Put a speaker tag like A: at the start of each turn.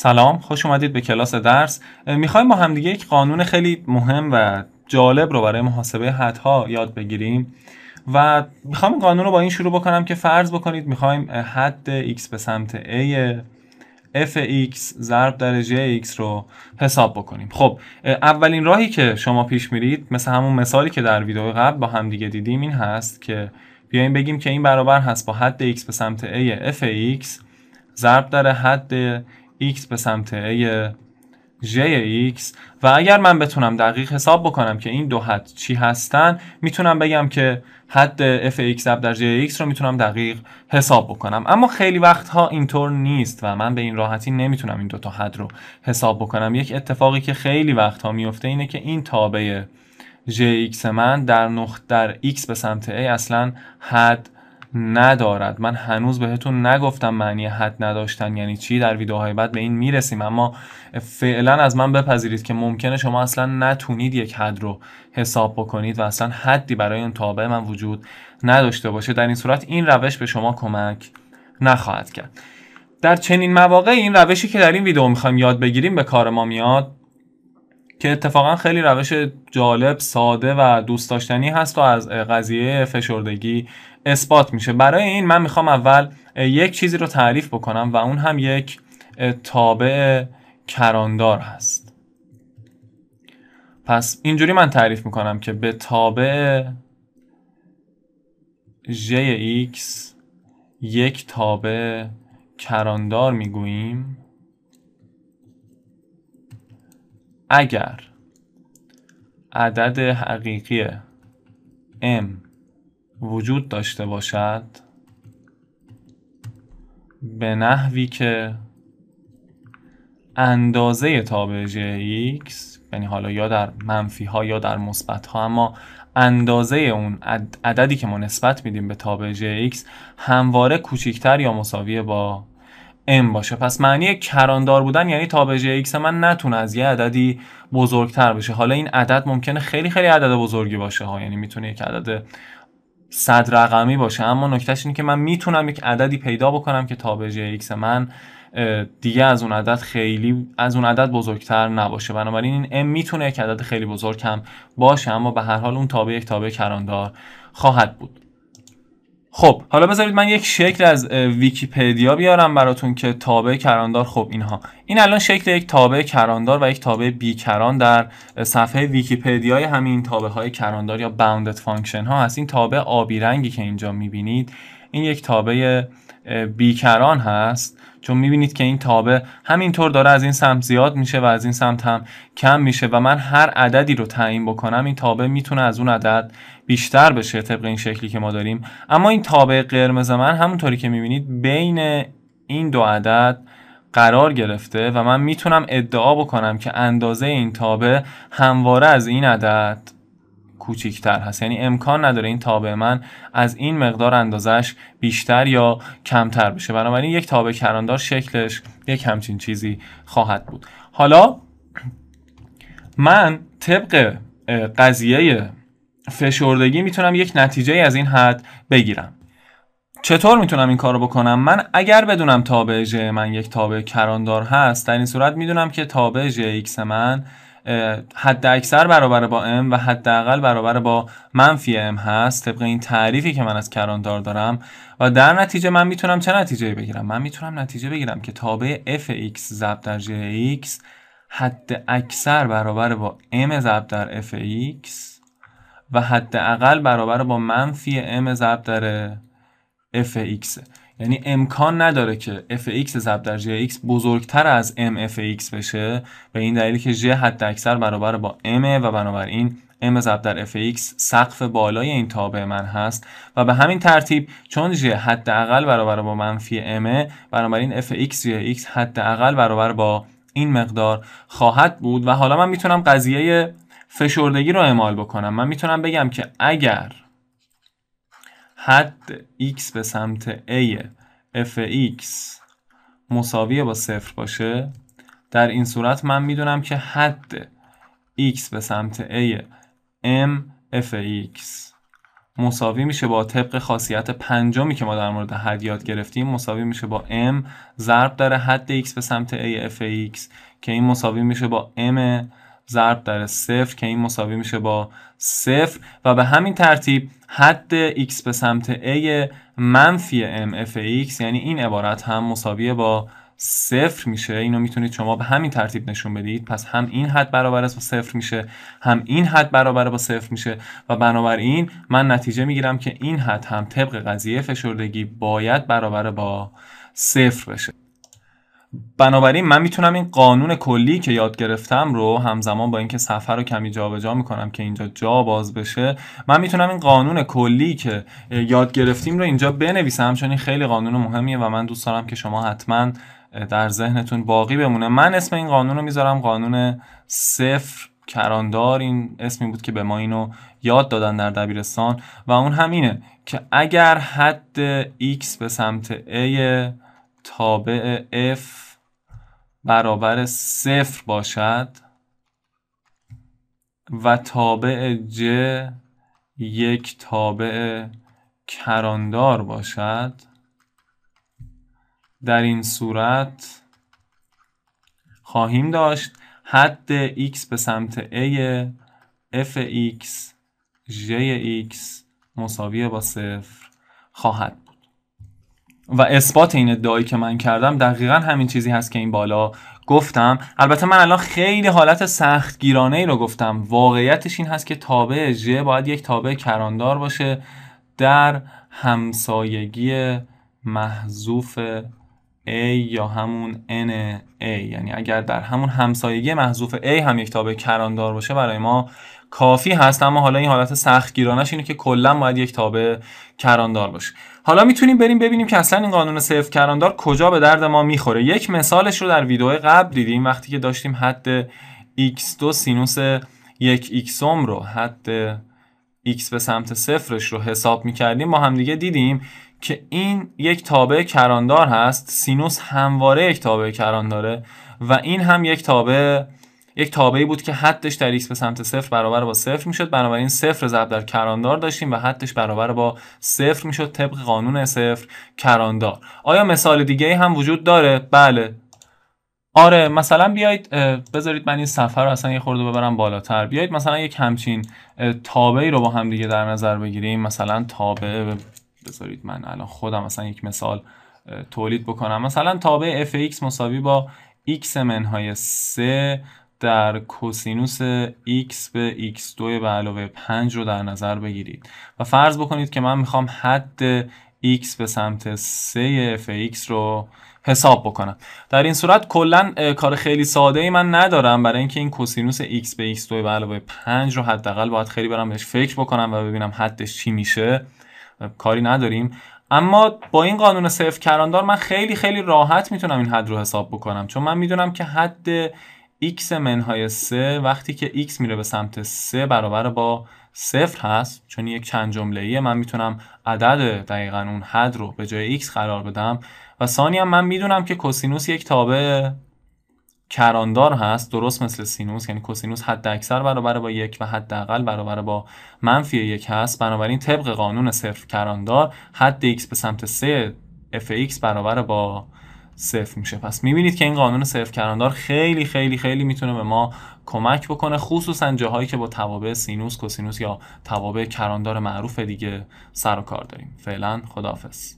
A: سلام خوش اومدید به کلاس درس میخوایم با همدیگه یک قانون خیلی مهم و جالب رو برای محاسبه حدها یاد بگیریم و میخوام این قانون رو با این شروع بکنم که فرض بکنید میخوایم حد x به سمت a FX ضرب در x رو حساب بکنیم خب اولین راهی که شما پیش میرید مثل همون مثالی که در ویدیو قبل با همدیگه دیدیم این هست که بیایم بگیم که این برابر هست با حد x به سمت a FX ضرب در حد x به سمت a x و اگر من بتونم دقیق حساب بکنم که این دو حد چی هستن میتونم بگم که حد f x در j x رو میتونم دقیق حساب بکنم اما خیلی وقتها اینطور نیست و من به این راحتی نمیتونم این دو تا حد رو حساب بکنم یک اتفاقی که خیلی وقتها میفته اینه که این تابع j x من در نقطه در x به سمت a اصلا حد ندارد من هنوز بهتون نگفتم معنی حد نداشتن یعنی چی در ویدیوهای بعد به این میرسیم اما فعلا از من بپذیرید که ممکنه شما اصلا نتونید یک حد رو حساب بکنید و اصلا حدی برای اون تابع من وجود نداشته باشه در این صورت این روش به شما کمک نخواهد کرد در چنین مواقع این روشی که در این ویدیو میخوایم یاد بگیریم به کار ما میاد که اتفاقا خیلی روش جالب ساده و دوست داشتنی هست و از قضیه فشردگی اثبات میشه برای این من میخوام اول یک چیزی رو تعریف بکنم و اون هم یک تابع کراندار هست پس اینجوری من تعریف میکنم که به تابع جی ایکس یک تابع کراندار میگوییم اگر عدد حقیقی m وجود داشته باشد به نحوی که اندازه تابع x یعنی حالا یا در منفی ها یا در مثبت ها اما اندازه اون عددی که ما نسبت میدیم به تابع x همواره کوچکتر یا مساوی با m باشه پس معنی کراندار بودن یعنی تابع x من نتونه از یه عددی بزرگتر بشه حالا این عدد ممکنه خیلی خیلی عدد بزرگی باشه ها یعنی میتونه یک عدد صد رقمی باشه اما نکتهش اینه که من میتونم یک عددی پیدا بکنم که تابع x من دیگه از اون عدد خیلی از اون عدد بزرگتر نباشه بنابراین این ام میتونه یک عدد خیلی بزرگ هم باشه اما به هر حال اون تابع یک تابع کراندار خواهد بود خب حالا بذارید من یک شکل از ویکیپدیا بیارم براتون که تابع کراندار خب اینها این الان شکل یک تابع کراندار و یک تابع بیکران در صفحه ویکیپدیای همین تابع های کراندار یا باوندد فانکشن ها هست این تابع آبی رنگی که اینجا میبینید این یک تابع بیکران هست چون میبینید که این تابه همینطور داره از این سمت زیاد میشه و از این سمت هم کم میشه و من هر عددی رو تعیین بکنم این تابه میتونه از اون عدد بیشتر بشه طبق این شکلی که ما داریم اما این تابه قرمز من همونطوری که میبینید بین این دو عدد قرار گرفته و من میتونم ادعا بکنم که اندازه این تابه همواره از این عدد کوچیکتر هست یعنی امکان نداره این تابع من از این مقدار اندازش بیشتر یا کمتر بشه بنابراین یک تابع کراندار شکلش یک همچین چیزی خواهد بود حالا من طبق قضیه فشردگی میتونم یک نتیجه از این حد بگیرم چطور میتونم این کار رو بکنم من اگر بدونم تابع ج من یک تابع کراندار هست در این صورت میدونم که تابع ج ایکس من حد اکثر برابر با ام و حداقل برابر با منفی ام هست طبق این تعریفی که من از کراندار دارم و در نتیجه من میتونم چه نتیجه بگیرم من میتونم نتیجه بگیرم که تابع fx ضرب در jx حد اکثر برابر با m ضرب در fx و حداقل برابر با منفی m ضرب در fx یعنی امکان نداره که f(x) ضرب در g(x) بزرگتر از m f(x) بشه به این دلیلی که J حد اکثر برابر با m و بنابراین m ضرب در f(x) سقف بالای این تابع من هست و به همین ترتیب چون g حداقل برابر با منفی m بنابراین f(x) g(x) حداقل برابر با این مقدار خواهد بود و حالا من میتونم قضیه فشردگی رو اعمال بکنم من میتونم بگم که اگر حد x به سمت a f مساوی با صفر باشه در این صورت من میدونم که حد x به سمت a m f مساوی میشه با طبق خاصیت پنجمی که ما در مورد حد یاد گرفتیم مساوی میشه با m ضرب در حد x به سمت a Fx که این مساوی میشه با m ضرب در صفر که این مساوی میشه با صفر و به همین ترتیب حد x به سمت a منفی mfx یعنی این عبارت هم مساوی با صفر میشه اینو میتونید شما به همین ترتیب نشون بدید پس هم این حد برابر است با صفر میشه هم این حد برابر با صفر میشه و بنابراین من نتیجه میگیرم که این حد هم طبق قضیه فشردگی باید برابر با صفر بشه بنابراین من میتونم این قانون کلی که یاد گرفتم رو همزمان با اینکه سفر رو کمی جابجا جا میکنم که اینجا جا باز بشه من میتونم این قانون کلی که یاد گرفتیم رو اینجا بنویسم چون این خیلی قانون مهمیه و من دوست دارم که شما حتما در ذهنتون باقی بمونه من اسم این قانون رو میذارم قانون صفر کراندار این اسمی بود که به ما اینو یاد دادن در دبیرستان و اون همینه که اگر حد x به سمت a تابع f برابر صفر باشد و تابع j یک تابع کراندار باشد در این صورت خواهیم داشت حد x به سمت a f x j x مساوی با صفر خواهد و اثبات این ادعایی که من کردم دقیقا همین چیزی هست که این بالا گفتم البته من الان خیلی حالت سخت گیرانه ای رو گفتم واقعیتش این هست که تابع ج باید یک تابع کراندار باشه در همسایگی محذوف A یا همون N A یعنی اگر در همون همسایگی محذوف A هم یک تابع کراندار باشه برای ما کافی هست اما حالا این حالت سخت گیرانش اینه که کلا باید یک تابع کراندار باشه حالا میتونیم بریم ببینیم که اصلا این قانون صفر کراندار کجا به درد ما میخوره یک مثالش رو در ویدیو قبل دیدیم وقتی که داشتیم حد x2 سینوس یک xم رو حد x به سمت صفرش رو حساب میکردیم ما همدیگه دیدیم که این یک تابع کراندار هست سینوس همواره یک تابع کرانداره و این هم یک تابع یک تابعی بود که حدش در X به سمت صفر برابر با صفر میشد بنابراین صفر ضرب در کراندار داشتیم و حدش برابر با صفر میشد طبق قانون صفر کراندار آیا مثال دیگه ای هم وجود داره بله آره مثلا بیایید بذارید من این سفر رو اصلا یه خورده ببرم بالاتر بیایید مثلا یک همچین تابعی رو با هم دیگه در نظر بگیریم مثلا تابع بذارید من الان خودم مثلا یک مثال تولید بکنم مثلا تابع f(x) مساوی با x منهای 3 در کوسینوس x به x2 به علاوه 5 رو در نظر بگیرید و فرض بکنید که من میخوام حد x به سمت 3 fx رو حساب بکنم در این صورت کلا کار خیلی ساده ای من ندارم برای اینکه این کوسینوس x به x2 به علاوه 5 رو حداقل باید خیلی برم بهش فکر بکنم و ببینم حدش چی میشه کاری نداریم اما با این قانون صفر کراندار من خیلی خیلی راحت میتونم این حد رو حساب بکنم چون من میدونم که حد x منهای 3 وقتی که x میره به سمت 3 برابر با صفر هست چون یک چند جمله ایه من میتونم عدد دقیقا اون حد رو به جای x قرار بدم و ثانی هم من میدونم که کوسینوس یک تابع کراندار هست درست مثل سینوس یعنی کوسینوس حد اکثر برابر با یک و حداقل برابر با منفی یک هست بنابراین طبق قانون صفر کراندار حد x به سمت 3 Fx برابر با صفر میشه پس میبینید که این قانون صفر کراندار خیلی خیلی خیلی میتونه به ما کمک بکنه خصوصا جاهایی که با توابع سینوس کوسینوس یا توابع کراندار معروف دیگه سر و کار داریم فعلا خداحافظ